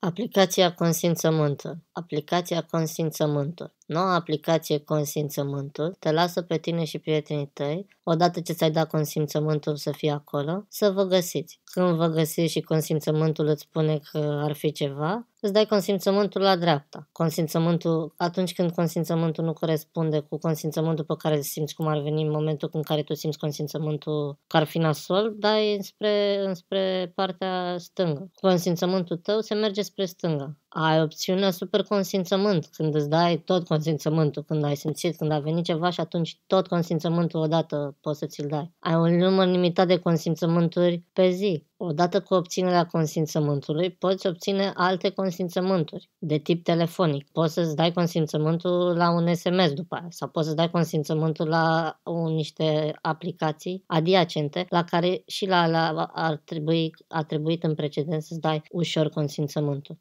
Aplicația consimțământă aplicația consimțământul. Noua aplicație consimțământul te lasă pe tine și prietenii tăi, odată ce ți-ai dat consimțământul să fie acolo, să vă găsiți. Când vă găsiți și consimțământul îți spune că ar fi ceva, îți dai consimțământul la dreapta. Consimțământul, atunci când consimțământul nu corespunde cu consimțământul pe care îl simți cum ar veni în momentul în care tu simți consimțământul că ar fi nasol, dai spre, spre partea stângă. Consimțământul tău se merge spre stânga ai opțiunea super consimțământ, când îți dai tot consimțământul, când ai simțit, când a venit ceva și atunci tot consimțământul odată poți să ți-l dai. Ai un număr limitat de consimțământuri pe zi. Odată cu obținerea consimțământului, poți obține alte consimțământuri de tip telefonic. Poți să-ți dai consimțământul la un SMS după aia sau poți să-ți dai consimțământul la un, niște aplicații adiacente la care și la, la ar, trebui, ar trebuit în precedent să-ți dai ușor consimțământul.